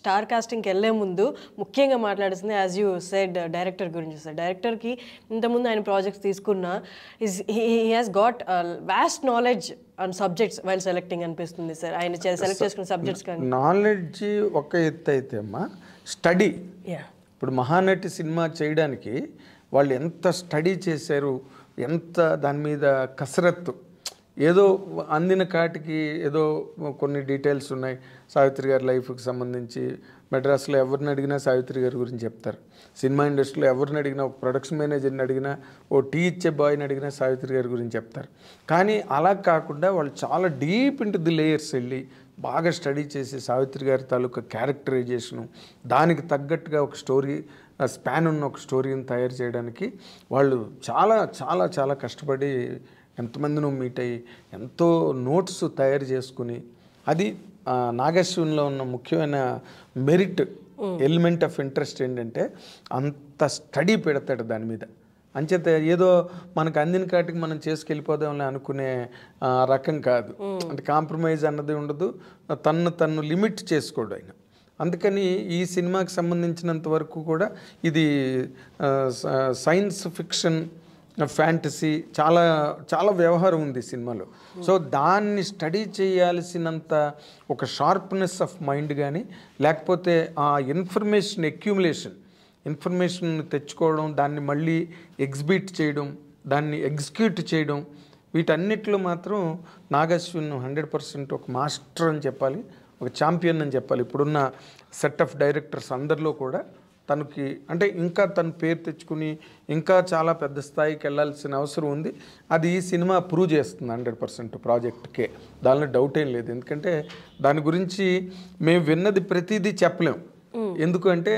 star కాస్టింగ్కి వెళ్ళే ముందు ముఖ్యంగా మాట్లాడుతుంది యాజ్ యూ సెడ్ డైరెక్టర్ గురించి సార్ డైరెక్టర్కి ఇంతకుముందు ఆయన ప్రాజెక్ట్స్ తీసుకున్న is he has got vast knowledge on subjects while selecting అనిపిస్తుంది సార్ ఆయన సెలెక్ట్ చేసుకున్న సబ్జెక్ట్స్ కానీ నాలెడ్జ్ ఒక ఎత్తు అయితే అమ్మా స్టడీ ఇప్పుడు మహానటి సినిమా చేయడానికి వాళ్ళు ఎంత స్టడీ చేశారు ఎంత దాని మీద కసరత్తు ఏదో అందిన కాటికి ఏదో కొన్ని డీటెయిల్స్ ఉన్నాయి సావిత్రి గారి లైఫ్కి సంబంధించి మెడ్రాస్లో ఎవరిని అడిగినా సావిత్రి గారి గురించి చెప్తారు సినిమా ఇండస్ట్రీలో ఎవరిని అడిగినా ఒక ప్రొడక్షన్ మేనేజర్ని అడిగినా ఓ టీ ఇచ్చే బాయ్ని అడిగినా సావిత్రి గారి గురించి చెప్తారు కానీ అలా కాకుండా వాళ్ళు చాలా డీప్ ఇంటు ది లేయర్స్ వెళ్ళి బాగా స్టడీ చేసి సావిత్రి గారి తాలూకా క్యారెక్టరైజేషను దానికి తగ్గట్టుగా ఒక స్టోరీ స్పాన్ ఉన్న ఒక స్టోరీని తయారు చేయడానికి వాళ్ళు చాలా చాలా చాలా కష్టపడి ఎంతమంది నువ్వు మీట్ అయ్యి ఎంతో నోట్స్ తయారు చేసుకుని అది నాగశ్వంలో ఉన్న ముఖ్యమైన మెరిట్ ఎలిమెంట్ ఆఫ్ ఇంట్రెస్ట్ ఏంటంటే అంత స్టడీ పెడతాడు దాని మీద అంచేత ఏదో మనకు అందిన కాటికి మనం చేసుకెళ్ళిపోదాంలే అనుకునే రకం కాదు అంటే కాంప్రమైజ్ అన్నది ఉండదు తన్ను తన్ను లిమిట్ చేసుకోడు ఆయన అందుకని ఈ సినిమాకి సంబంధించినంత వరకు కూడా ఇది సైన్స్ ఫిక్షన్ ఫ్యాంటసీ చాలా చాలా వ్యవహారం ఉంది సినిమాలో సో దాన్ని స్టడీ చేయాల్సినంత ఒక షార్ప్నెస్ ఆఫ్ మైండ్ కానీ లేకపోతే ఆ ఇన్ఫర్మేషన్ ఎక్యూములేషన్ ఇన్ఫర్మేషన్ తెచ్చుకోవడం దాన్ని మళ్ళీ ఎగ్జిబిట్ చేయడం దాన్ని ఎగ్జిక్యూట్ చేయడం వీటన్నిటిలో మాత్రం నాగాశ్విన్ హండ్రెడ్ పర్సెంట్ ఒక మాస్టర్ అని చెప్పాలి ఒక ఛాంపియన్ అని చెప్పాలి ఇప్పుడున్న సెట్ ఆఫ్ డైరెక్టర్స్ అందరిలో కూడా తనకి అంటే ఇంకా తన పేరు తెచ్చుకుని ఇంకా చాలా పెద్ద స్థాయికి వెళ్ళాల్సిన అవసరం ఉంది అది ఈ సినిమా ప్రూవ్ చేస్తుంది హండ్రెడ్ పర్సెంట్ ప్రాజెక్ట్కే దానిలో డౌట్ ఏం లేదు ఎందుకంటే దాని గురించి మేము విన్నది ప్రతిదీ చెప్పలేం ఎందుకంటే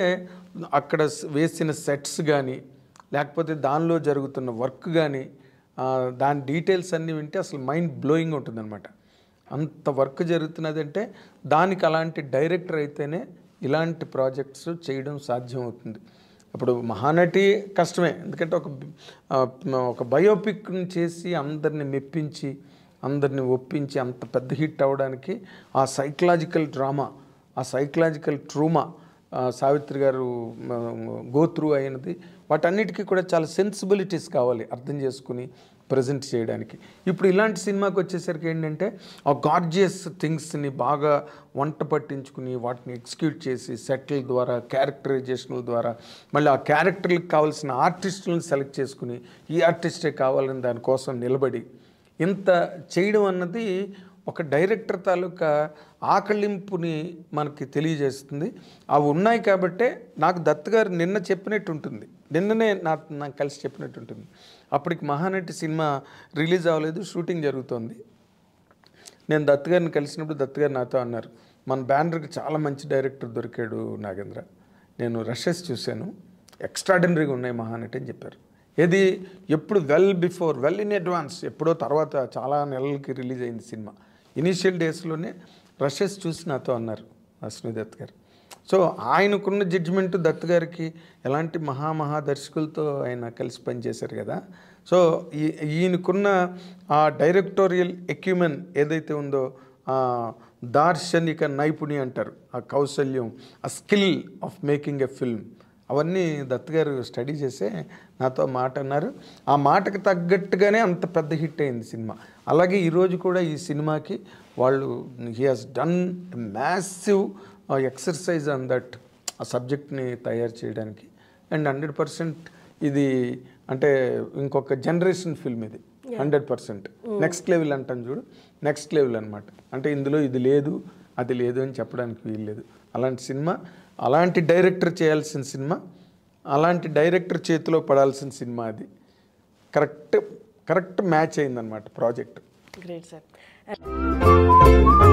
అక్కడ వేసిన సెట్స్ కానీ లేకపోతే దానిలో జరుగుతున్న వర్క్ కానీ దాని డీటెయిల్స్ అన్నీ వింటే అసలు మైండ్ బ్లోయింగ్ ఉంటుంది అంత వర్క్ జరుగుతున్నది అంటే దానికి అలాంటి డైరెక్టర్ అయితేనే ఇలాంటి ప్రాజెక్ట్స్ చేయడం సాధ్యమవుతుంది ఇప్పుడు మహానటి కష్టమే ఎందుకంటే ఒక ఒక బయోపిక్ని చేసి అందరిని మెప్పించి అందరిని ఒప్పించి అంత పెద్ద హిట్ అవ్వడానికి ఆ సైకలాజికల్ డ్రామా ఆ సైకలాజికల్ ట్రూమా సావిత్రి గారు గోత్రు అయినది వాటన్నిటికీ కూడా చాలా సెన్సిబిలిటీస్ కావాలి అర్థం చేసుకుని ప్రజెంట్ చేయడానికి ఇప్పుడు ఇలాంటి సినిమాకి వచ్చేసరికి ఏంటంటే ఆ గార్జియస్ థింగ్స్ని బాగా వంట పట్టించుకుని వాటిని ఎగ్జిక్యూట్ చేసి సెటిల్ ద్వారా క్యారెక్టరైజేషన్ల ద్వారా మళ్ళీ ఆ క్యారెక్టర్లకు కావాల్సిన ఆర్టిస్టులను సెలెక్ట్ చేసుకుని ఈ ఆర్టిస్టే కావాలని దానికోసం నిలబడి ఇంత చేయడం అన్నది ఒక డైరెక్టర్ తాలూకా ఆకలింపుని మనకి తెలియజేస్తుంది అవి ఉన్నాయి కాబట్టే నాకు దత్తగారు నిన్న చెప్పినట్టు ఉంటుంది నిన్ననే నా నాకు కలిసి చెప్పినట్టు ఉంటుంది అప్పటికి మహానటి సినిమా రిలీజ్ అవ్వలేదు షూటింగ్ జరుగుతోంది నేను దత్తగారిని కలిసినప్పుడు దత్తగారు నాతో అన్నారు మన బ్యానర్కి చాలా మంచి డైరెక్టర్ దొరికాడు నాగేంద్ర నేను రషెస్ చూశాను ఎక్స్ట్రాడినరీగా ఉన్నాయి మహానటి అని చెప్పారు ఏది ఎప్పుడు well before well in advance ఎప్పుడో తర్వాత చాలా నెలలకి రిలీజ్ అయింది సినిమా ఇనీషియల్ డేస్లోనే రషెస్ చూసి నాతో అన్నారు అశ్విని దత్ గారు సో ఆయనకున్న జడ్జిమెంట్ దత్ గారికి ఎలాంటి మహామహా దర్శకులతో ఆయన కలిసి పనిచేశారు కదా సో ఈ ఈయనకున్న ఆ డైరెక్టోరియల్ ఎక్యుమెన్ ఏదైతే ఉందో దార్శనిక నైపుణ్యం అంటారు ఆ కౌశల్యం ఆ skill of making a film అవన్నీ దత్ గారు స్టడీ చేసే నాతో మాట అన్నారు ఆ మాటకు తగ్గట్టుగానే అంత పెద్ద హిట్ అయింది సినిమా అలాగే ఈరోజు కూడా ఈ సినిమాకి వాళ్ళు he has done massive exercise on that ఆ సబ్జెక్ట్ని తయారు చేయడానికి అండ్ హండ్రెడ్ పర్సెంట్ ఇది అంటే ఇంకొక జనరేషన్ ఫిల్మ్ ఇది హండ్రెడ్ పర్సెంట్ నెక్స్ట్ లెవెల్ అంటాం చూడు నెక్స్ట్ లెవెల్ అనమాట అంటే ఇందులో ఇది లేదు అది లేదు అని చెప్పడానికి వీల్లేదు అలాంటి సినిమా అలాంటి డైరెక్టర్ చేయాల్సిన సినిమా అలాంటి డైరెక్టర్ చేతిలో పడాల్సిన సినిమా అది కరెక్ట్ కరెక్ట్ మ్యాచ్ అయిందనమాట ప్రాజెక్ట్ గ్రేట్ సార్